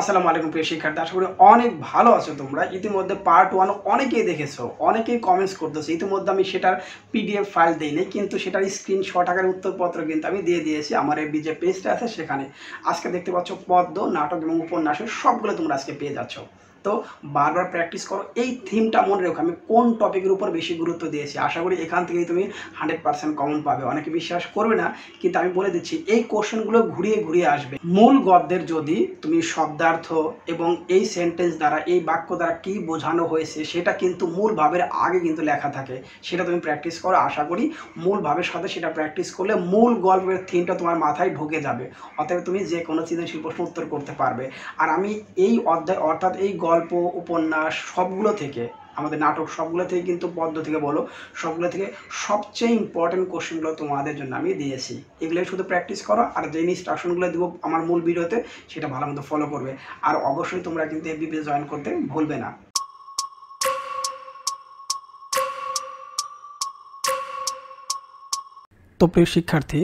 আসসালামু আলাইকুম প্রিয় শিক্ষার্থী আশা করি অনেক ভালো আছো তোমরা ইতিমধ্যে পার্ট ওয়ান অনেকেই দেখেছো অনেকেই কমেন্টস করতেছো ইতিমধ্যে আমি সেটার পিডিএফ ফাইল দিইনি কিন্তু সেটার স্ক্রিনশট আকারে উত্তরপত্র কিন্তু আমি দিয়ে দিয়েছি আমার এই বিজে পেজটা আছে সেখানে আজকে দেখতে পাচ্ছ পদ্ম নাটক এবং উপন্যাসের সবগুলো তোমরা আজকে পেয়ে যাচ্ছ তো বারবার প্র্যাকটিস করো এই থিমটা মনে রেখো আমি কোন টপিকের উপর বেশি গুরুত্ব দিয়েছি আশা করি এখান থেকেই তুমি হান্ড্রেড পার্সেন্ট কমন পাবে অনেকে বিশ্বাস করবে না কিন্তু আমি বলে দিচ্ছি এই কোশ্চেনগুলো ঘুরিয়ে ঘুরিয়ে আসবে মূল গদ্যের যদি তুমি শব্দার্থ এবং এই সেন্টেন্স দ্বারা এই বাক্য দ্বারা কি বোঝানো হয়েছে সেটা কিন্তু মূল ভাবের আগে কিন্তু লেখা থাকে সেটা তুমি প্র্যাকটিস করো আশা করি মূল ভাবের সাথে সেটা প্র্যাকটিস করলে মূল গল্পের থিমটা তোমার মাথায় ঢুকে যাবে অতএব তুমি যে কোনো সৃজনশীল প্রশ্ন উত্তর করতে পারবে আর আমি এই অধ্যায় অর্থাৎ এই গল্প গল্প উপন্যাস সবগুলো থেকে আমাদের নাটক সবগুলো থেকে কিন্তু পদ্ম থেকে বলো সবগুলো থেকে সবচেয়ে ইম্পর্টেন্ট কোশ্চেনগুলো তোমাদের জন্য আমি দিয়েছি এগুলো শুধু প্র্যাকটিস করো আর যে ইনস্ট্রাকশনগুলো দেবো আমার মূল ভিডিওতে সেটা ভালো মতো ফলো করবে আর অবশ্যই তোমরা কিন্তু এফবিপি জয়েন করতে ভুলবে না তো প্রিয় শিক্ষার্থী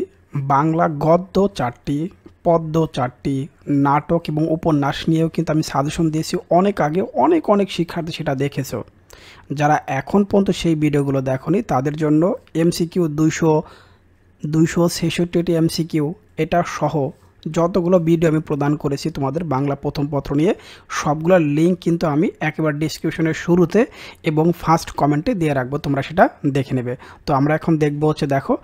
বাংলা গদ্য চারটি পদ্ম চারটি নাটক এবং উপন্যাস নিয়েও কিন্তু আমি সাজেশন দিয়েছি অনেক আগে অনেক অনেক শিক্ষার্থী সেটা দেখেছো যারা এখন পর্যন্ত সেই ভিডিওগুলো দেখনি তাদের জন্য এমসিকিউ দুইশো দুইশো ছেষট্টিটি এমসিকিউ এটা সহ যতগুলো ভিডিও আমি প্রদান করেছি তোমাদের বাংলা প্রথম পত্র নিয়ে সবগুলোর লিঙ্ক কিন্তু আমি একেবারে ডিসক্রিপশনের শুরুতে এবং ফার্স্ট কমেন্টে দিয়ে রাখবো তোমরা সেটা দেখে নেবে তো আমরা এখন দেখবো হচ্ছে দেখো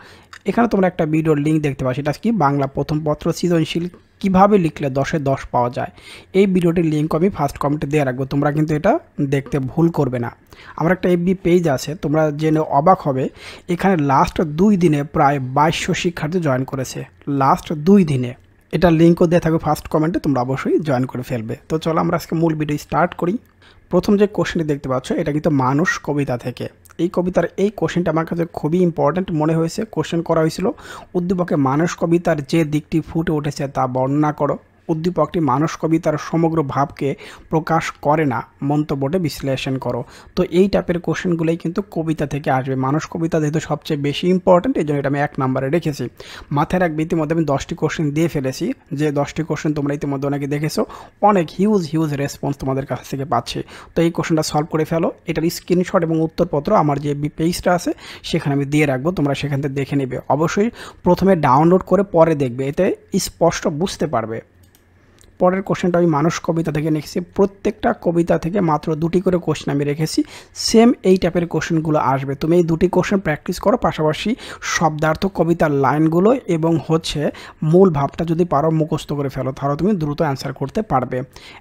এখানে তোমরা একটা ভিডিওর লিঙ্ক দেখতে পাচ্ছ এটা কি বাংলা প্রথম পত্র সৃজনশীল কীভাবে লিখলে দশে দশ পাওয়া যায় এই ভিডিওটির লিঙ্ক আমি ফার্স্ট কমেন্টে দিয়ে রাখবো তোমরা কিন্তু এটা দেখতে ভুল করবে না আমার একটা এফবি পেজ আছে তোমরা জেনে অবাক হবে এখানে লাস্ট দুই দিনে প্রায় বাইশশো শিক্ষার্থী জয়েন করেছে লাস্ট দুই দিনে এটা লিঙ্কও দেওয়া থাকবে ফার্স্ট কমেন্টে তোমরা অবশ্যই জয়েন করে ফেলবে তো চলো আমরা আজকে মূল ভিডিও স্টার্ট করি প্রথম যে কোশ্চেনটি দেখতে পাচ্ছ এটা কিন্তু মানুষ কবিতা থেকে এই কবিতার এই কোশ্চেনটা আমার কাছে খুবই ইম্পর্ট্যান্ট মনে হয়েছে কোশ্চেন করা হয়েছিল উদ্দীপকে মানুষ কবিতার যে দিকটি ফুটে উঠেছে তা বর্ণনা করো উদ্দীপকটি মানস কবিতার সমগ্র ভাবকে প্রকাশ করে না মন্তব্যটি বিশ্লেষণ করো তো এই টাইপের কোশ্চেনগুলোই কিন্তু কবিতা থেকে আসবে মানস কবিতা যেহেতু সবচেয়ে বেশি ইম্পর্ট্যান্ট এই জন্য এটা আমি এক নম্বরে রেখেছি মাথায় রাখবে ইতিমধ্যে আমি দশটি কোশ্চেন দিয়ে ফেলেছি যে দশটি কোশ্চেন তোমরা ইতিমধ্যে অনেকে দেখেছো অনেক হিউজ হিউজ রেসপন্স তোমাদের কাছ থেকে পাচ্ছি তো এই কোশ্চেনটা সলভ করে ফেলো এটার স্ক্রিনশট এবং উত্তরপত্র আমার যে পেজটা আছে সেখানে আমি দিয়ে রাখবো তোমরা সেখান থেকে দেখে নেবে অবশ্যই প্রথমে ডাউনলোড করে পরে দেখবে এতে স্পষ্ট বুঝতে পারবে পরের কোশ্চেনটা আমি মানুষ কবিতা থেকে লিখেছি প্রত্যেকটা কবিতা থেকে মাত্র দুটি করে কোশ্চেন আমি রেখেছি সেম এই টাইপের কোশ্চেনগুলো আসবে তুমি এই দুটি কোশ্চেন প্র্যাকটিস করো পাশাপাশি শব্দার্থ কবিতার লাইনগুলো এবং হচ্ছে মূল ভাবটা যদি পারো মুখস্থ করে ফেলো তাহলে তুমি দ্রুত অ্যান্সার করতে পারবে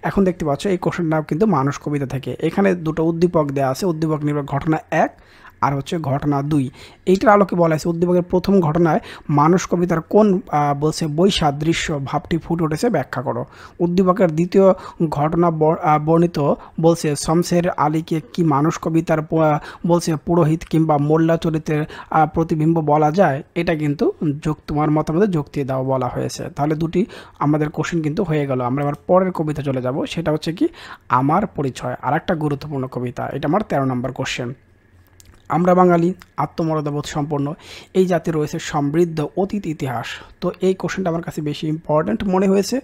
এখন দেখতে পাচ্ছ এই কোশ্চেনটাও কিন্তু মানুষ কবিতা থেকে এখানে দুটো উদ্দীপক দেওয়া আছে উদ্দীপক নির্ভর ঘটনা এক আর হচ্ছে ঘটনা দুই এইটার আলোকে বলা হয়েছে উদ্দীপকের প্রথম ঘটনায় মানুষ কবিতার কোন বলছে বৈসাদৃশ্য ভাবটি ফুটে উঠেছে ব্যাখ্যা করো উদ্দীপকের দ্বিতীয় ঘটনা বর্ণিত বলছে শমশের আলীকে কি মানুষ কবিতার বলছে পুরোহিত কিংবা মোল্লা চরিত্রের প্রতিবিম্ব বলা যায় এটা কিন্তু যোগ তোমার মতামতে যুক্তি দাও বলা হয়েছে তাহলে দুটি আমাদের কোশ্চেন কিন্তু হয়ে গেল আমরা আবার পরের কবিতা চলে যাব সেটা হচ্ছে কি আমার পরিচয় আর একটা গুরুত্বপূর্ণ কবিতা এটা আমার তেরো নম্বর কোশ্চেন আমরা বাঙালি আত্মমর্যাদাবোধ সম্পন্ন এই জাতি রয়েছে সমৃদ্ধ অতীত ইতিহাস তো এই কোশ্চেনটা আমার কাছে বেশি ইম্পর্ট্যান্ট মনে হয়েছে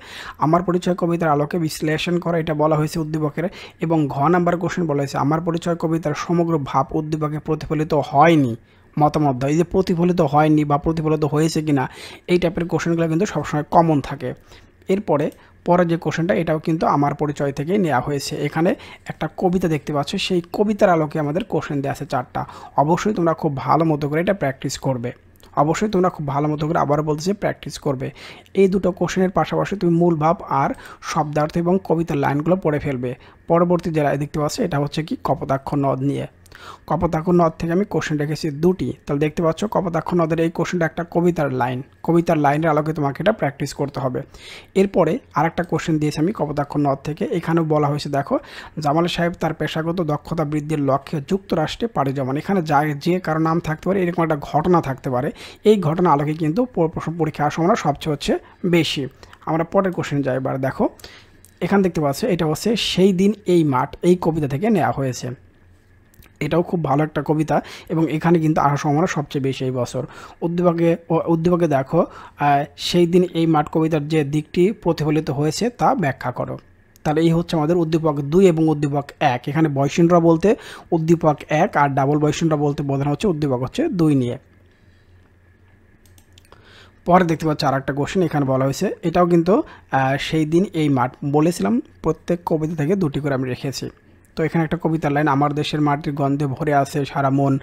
আমার পরিচয় কবিতার আলোকে বিশ্লেষণ করা এটা বলা হয়েছে উদ্দীপকের এবং ঘ নাম্বার কোশ্চেন বলা হয়েছে আমার পরিচয় কবিতার সমগ্র ভাব উদ্দীপকে প্রতিফলিত হয়নি মতামত দেয় যে প্রতিফলিত হয়নি বা প্রতিফলিত হয়েছে কিনা এই টাইপের কোশ্চেনগুলো কিন্তু সবসময় কমন থাকে এরপরে পরে যে কোশ্চেনটা এটাও কিন্তু আমার পরিচয় থেকেই নেওয়া হয়েছে এখানে একটা কবিতা দেখতে পাচ্ছ সেই কবিতার আলোকে আমাদের কোশ্চেন দেওয়া আছে চারটা অবশ্যই তোমরা খুব ভালো মতো করে এটা প্র্যাকটিস করবে অবশ্যই তোমরা খুব ভালো মতো করে আবার বলতেছি প্র্যাকটিস করবে এই দুটো কোশ্চেনের পাশাপাশি তুমি মূল ভাব আর শব্দার্থ এবং কবিতার লাইনগুলো পড়ে ফেলবে পরবর্তী যারা দেখতে পাচ্ছ এটা হচ্ছে কি কপদাক্ষ নদ নিয়ে কপোতাক্ষ নদ থেকে আমি কোশ্চেন রেখেছি দুটি তাহলে দেখতে পাচ্ছ কপোতাক্ষ নদের এই কোশ্চেনটা একটা কবিতার লাইন কবিতার লাইনের আলোকে তোমাকে এটা প্র্যাকটিস করতে হবে এরপরে আর একটা কোশ্চেন দিয়েছি আমি কপোতাক্ষ নদ থেকে এখানেও বলা হয়েছে দেখো জামাল সাহেব তার পেশাগত দক্ষতা বৃদ্ধির লক্ষ্যে যুক্তরাষ্ট্রে পাড়ি জমান এখানে যা যে কারো নাম থাকতে পারে এরকম একটা ঘটনা থাকতে পারে এই ঘটনা আলোকে কিন্তু প্রশ্ন পরীক্ষা আসার সবচেয়ে হচ্ছে বেশি আমরা পরের কোশ্চেন যাই এবার দেখো এখান দেখতে পাচ্ছ এটা হচ্ছে সেই দিন এই মাঠ এই কবিতা থেকে নেওয়া হয়েছে এটাও খুব ভালো একটা কবিতা এবং এখানে কিন্তু আশা আমার সবচেয়ে বেশি এই বছর উদ্যোগে উদ্যোগে দেখো সেই দিন এই মাঠ কবিতার যে দিকটি প্রতিফলিত হয়েছে তা ব্যাখ্যা করো তাহলে এই হচ্ছে আমাদের উদ্দীপক দুই এবং উদ্দীপক এক এখানে বয়সীনরা বলতে উদ্দীপক এক আর ডাবল বয়সীনরা বলতে বোধ হচ্ছে উদ্দীপক হচ্ছে দুই নিয়ে পরে দেখতে পাচ্ছি আর একটা কোশ্চেন এখানে বলা হয়েছে এটাও কিন্তু সেই দিন এই মাঠ বলেছিলাম প্রত্যেক কবিতা থেকে দুটি করে আমি রেখেছি তো এখানে একটা কবিতার লাইন আমার দেশের মাটির গন্ধে ভরে আছে সারা মন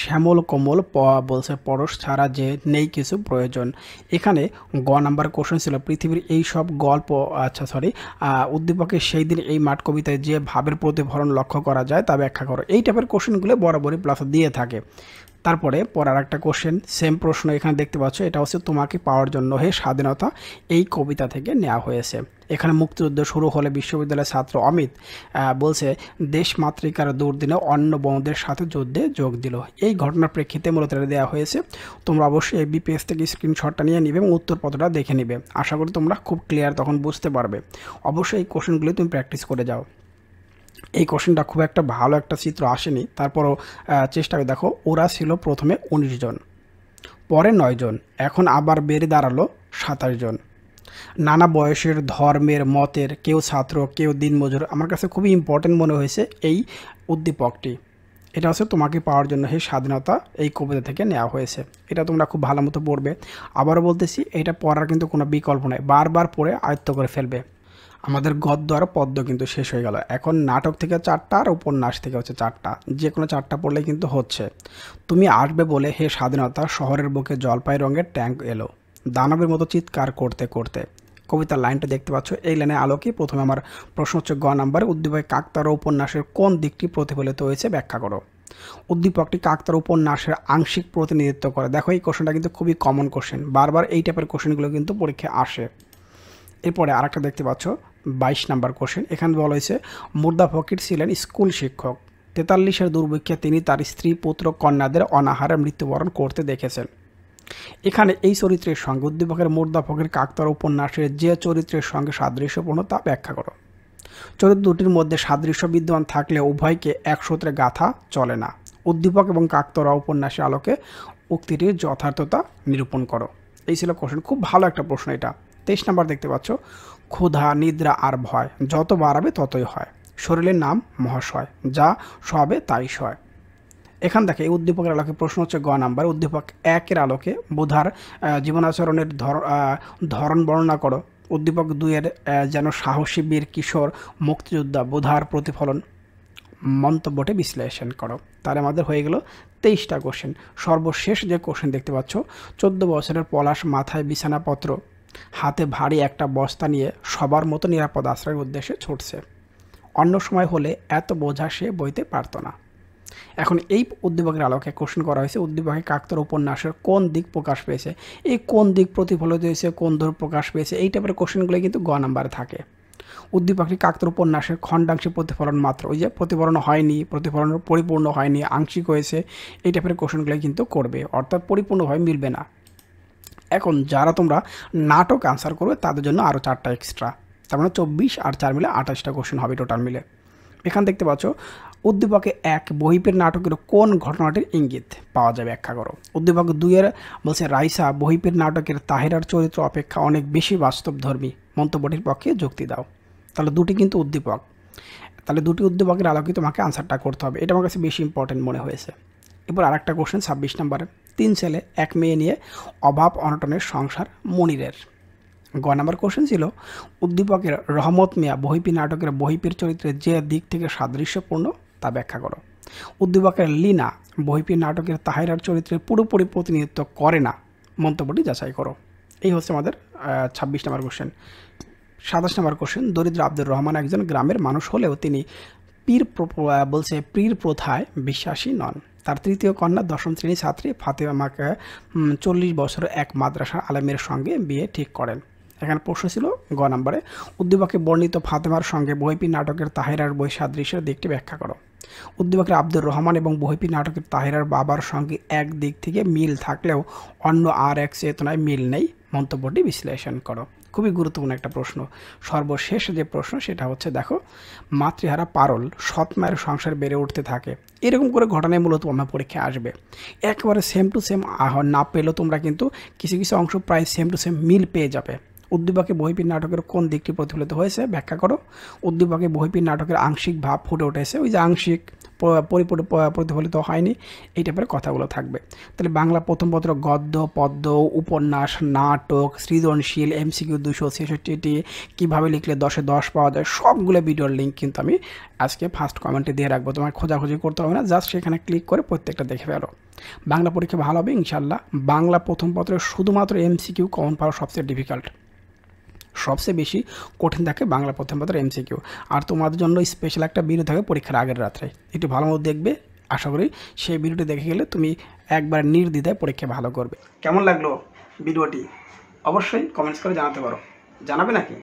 শ্যামল কোমল প বলছে পরশ ছাড়া যে নেই কিছু প্রয়োজন এখানে গ নাম্বার কোশ্চেন ছিল পৃথিবীর এই সব গল্প আচ্ছা সরি উদ্দীপকের সেই দিন এই মাঠ কবিতায় যে ভাবের প্রতিফলন লক্ষ্য করা যায় তা ব্যাখ্যা করো এই টাইপের কোশ্চেনগুলো বরাবরই প্লাস দিয়ে থাকে তারপরে পরার একটা কোশ্চেন সেম প্রশ্ন এখানে দেখতে পাচ্ছ এটা হচ্ছে তোমাকে পাওয়ার জন্য হে স্বাধীনতা এই কবিতা থেকে নেওয়া হয়েছে এখানে মুক্তিযুদ্ধ শুরু হলে বিশ্ববিদ্যালয়ের ছাত্র অমিত বলছে দেশ মাতৃকার দুর্দিনে অন্য বন্ধুদের সাথে যুদ্ধে যোগ দিল এই ঘটনার প্রেক্ষিতে মূলত দেওয়া হয়েছে তোমরা অবশ্যই এ বিপিএস থেকে স্ক্রিনশটটা নিয়ে নিবে এবং উত্তরপত্রটা দেখে নিবে আশা করি তোমরা খুব ক্লিয়ার তখন বুঝতে পারবে অবশ্যই এই কোশ্চেনগুলি তুমি প্র্যাকটিস করে যাও এই কোশ্চেনটা খুব একটা ভালো একটা চিত্র আসেনি তারপরও চেষ্টা করে দেখো ওরা ছিল প্রথমে উনিশ জন পরে নয়জন এখন আবার বেড়ে দাঁড়ালো সাতাশ জন নানা বয়সের ধর্মের মতের কেউ ছাত্র কেউ দিনমজুর আমার কাছে খুবই ইম্পর্টেন্ট মনে হয়েছে এই উদ্দীপকটি এটা হচ্ছে তোমাকে পাওয়ার জন্য সেই স্বাধীনতা এই কবিতা থেকে নেওয়া হয়েছে এটা তোমরা খুব ভালো মতো পড়বে আবারও বলতেছি এটা পড়ার কিন্তু কোনো বিকল্প নয় বারবার পড়ে আয়ত্ত করে ফেলবে আমাদের গদ্য আর পদ্ম কিন্তু শেষ হয়ে গেল এখন নাটক থেকে চারটা আর উপন্যাস থেকে হচ্ছে চারটা যে কোনো চারটা পড়লে কিন্তু হচ্ছে তুমি আসবে বলে হে স্বাধীনতা শহরের বুকে জলপাই রঙের ট্যাঙ্ক এলো দানবের মতো চিৎকার করতে করতে কবিতার লাইনটা দেখতে পাচ্ছ এই লাইনে আলোকে প্রথমে আমার প্রশ্ন হচ্ছে গ নাম্বার উদ্দীপক কাকতার উপন্যাসের কোন দিকটি প্রতিফলিত হয়েছে ব্যাখ্যা করো উদ্দীপকটি কাকতার উপন্যাসের আংশিক প্রতিনিধিত্ব করে দেখো এই কোশ্চেনটা কিন্তু খুবই কমন কোশ্চেন বারবার এই টাইপের কোশ্চেনগুলো কিন্তু পরীক্ষায় আসে এরপরে আরেকটা দেখতে পাচ্ছ বাইশ নাম্বার কোশ্চেন এখানে বলা হয়েছে মুর্দা ফকির ছিলেন স্কুল শিক্ষক তেতাল্লিশের দুর্ভিক্ষে তিনি তার স্ত্রী পুত্র কন্যাদের অনাহারে মৃত্যুবরণ করতে দেখেছেন এখানে এই চরিত্রের সঙ্গে উদ্দীপকের মুর্দা ফকির কাকতার উপন্যাসের যে চরিত্রের সঙ্গে সাদৃশ্যপূর্ণ তা ব্যাখ্যা করো চরিত্র দুটির মধ্যে সাদৃশ্য বিদ্যমান থাকলে উভয়কে একসূত্রে গাথা চলে না উদ্দীপক এবং কাকতরা উপন্যাসে আলোকে উক্তিটির যথার্থতা নিরূপণ করো এই ছিল কোশ্চেন খুব ভালো একটা প্রশ্ন এটা তেইশ নাম্বার দেখতে পাচ্ছ ক্ষুধা নিদ্রা আর ভয় যত বাড়াবে ততই হয় শরীরের নাম মহাশয় যা সবে তাই সয় এখান থেকে এই উদ্দীপকের আলোকে প্রশ্ন হচ্ছে গ নাম্বার উদ্দীপক একের আলোকে বোধার জীবনাচরণের ধরন বর্ণনা করো উদ্দীপক দুইয়ের যেন সাহসী বীর কিশোর মুক্তিযোদ্ধা বোধার প্রতিফলন মন্তব্যটি বিশ্লেষণ করো তার আমাদের হয়ে গেল তেইশটা কোশ্চেন সর্বশেষ যে কোশ্চেন দেখতে পাচ্ছ চোদ্দ বছরের পলাশ মাথায় বিছানাপত্র হাতে ভারী একটা বস্তা নিয়ে সবার মতো নিরাপদ আশ্রয়ের উদ্দেশ্যে ছুটছে অন্য সময় হলে এত বোঝা সে বইতে পারত না এখন এই উদ্দীপকের আলোকে কোশ্চেন করা হয়েছে উদ্দীপকে কাকতার উপন্যাসের কোন দিক প্রকাশ পেয়েছে এই কোন দিক প্রতিফলিত হয়েছে কোন ধর প্রকাশ পেয়েছে এই টাইপের কোশ্চেনগুলো কিন্তু গ নাম্বারে থাকে উদ্দীপকটি কাকতার উপন্যাসের খণ্ডাংশে প্রতিফলন মাত্র ওই যে প্রতিফলন হয়নি প্রতিফলন পরিপূর্ণ হয়নি আংশিক হয়েছে এই টাইপের কোশ্চেনগুলো কিন্তু করবে অর্থাৎ পরিপূর্ণভাবে মিলবে না এখন যারা তোমরা নাটক অ্যান্সার করবে তাদের জন্য আরও চারটা এক্সট্রা তার মানে চব্বিশ আর চার মিলে আঠাশটা কোশ্চেন হবে টোটাল মিলে এখান দেখতে পাচ্ছ উদ্দীপকে এক বহিপের নাটকের কোন ঘটনাটির ইঙ্গিত পাওয়া যাবে ব্যাখ্যা করো উদ্দীপক দুইয়ের বলছে রাইসা বহিপের নাটকের তাহেরার চরিত্র অপেক্ষা অনেক বেশি বাস্তবধর্মী মন্তব্যটির পক্ষে যুক্তি দাও তাহলে দুটি কিন্তু উদ্দীপক তাহলে দুটি উদ্দীপকের আলোকে তোমাকে আনসারটা করতে হবে এটা আমার কাছে বেশি ইম্পর্টেন্ট মনে হয়েছে এরপর আরেকটা কোশ্চেন ছাব্বিশ নম্বরে তিন ছেলে এক মেয়ে নিয়ে অভাব অনটনের সংসার মনিরের গ নাম্বার কোশ্চেন ছিল উদ্দীপকের রহমত মিয়া বহিপি নাটকের বহিপির চরিত্রে যে দিক থেকে সাদৃশ্যপূর্ণ তা ব্যাখ্যা করো উদ্দীপকের লীনা বহিপি নাটকের তাহিরার চরিত্রে পুরোপুরি প্রতিনিধিত্ব করে না মন্তব্যটি যাচাই করো এই হচ্ছে আমাদের ছাব্বিশ নাম্বার কোশ্চেন সাতাশ নাম্বার কোশ্চেন দরিদ্র আব্দুর রহমান একজন গ্রামের মানুষ হলেও তিনি পীর বলছে পীর প্রথায় বিশ্বাসী নন তার তৃতীয় কন্যা দশম শ্রেণীর ছাত্রী ফাতেমা মাকে চল্লিশ বছর এক মাদ্রাসার আলেমের সঙ্গে বিয়ে ঠিক করেন এখানে প্রশ্ন ছিল গ নম্বরে উদ্দীপকে বর্ণিত ফাতেমার সঙ্গে বহিপি নাটকের তাহিরার বই সাদৃশ্যের দিকটি ব্যাখ্যা করো উদ্দীপকের আব্দুর রহমান এবং বহিপি নাটকের তাহিরার বাবার সঙ্গে এক দিক থেকে মিল থাকলেও অন্য আর এক চেতনায় মিল নেই মন্তব্যটি বিশ্লেষণ করো খুবই গুরুত্বপূর্ণ একটা প্রশ্ন সর্বশেষ যে প্রশ্ন সেটা হচ্ছে দেখো মাতৃহারা পারল সৎমায়ের সংসার বেড়ে উঠতে থাকে এরকম করে ঘটনায় মূলত আমার পরীক্ষায় আসবে একেবারে সেম টু সেম না পেলেও তোমরা কিন্তু কিছু কিছু অংশ প্রায় সেম টু সেম মিল পেয়ে যাবে উদ্দীপকে বহিপীর নাটকের কোন দিকটি প্রতিফলিত হয়েছে ব্যাখ্যা করো উদ্দীপকে বহিপীর নাটকের আংশিক ভাব ফুটে উঠেছে ওই যে আংশিক প্রতিফলিত হয়নি এই টাইপের কথাগুলো থাকবে তাহলে বাংলা প্রথম পত্র গদ্য পদ্য উপন্যাস নাটক সৃজনশীল এমসিকিউ দুশো ছেষট্টিটি কীভাবে লিখলে দশে দশ পাওয়া যায় সবগুলো ভিডিওর লিঙ্ক কিন্তু আমি আজকে ফার্স্ট কমেন্টে দিয়ে রাখবো তোমার খোঁজাখুঁজি করতে হবে না জাস্ট সেখানে ক্লিক করে প্রত্যেকটা দেখে ফেলো বাংলা পরীক্ষা ভালো হবে ইনশাল্লাহ বাংলা প্রথম পত্রে শুধুমাত্র এমসিকিউ কমন পাওয়া সবচেয়ে ডিফিকাল্ট সবচেয়ে বেশি কঠিন থাকে বাংলা প্রথম পাতার এমসিকিউ আর তোমাদের জন্য স্পেশাল একটা ভিডিও থাকে পরীক্ষার আগের রাত্রে একটু ভালো মতো দেখবে আশা করি সেই ভিডিওটি দেখে গেলে তুমি একবার নির্দ্বিধায় পরীক্ষা ভালো করবে কেমন লাগলো ভিডিওটি অবশ্যই কমেন্টস করে জানাতে পারো জানাবে নাকি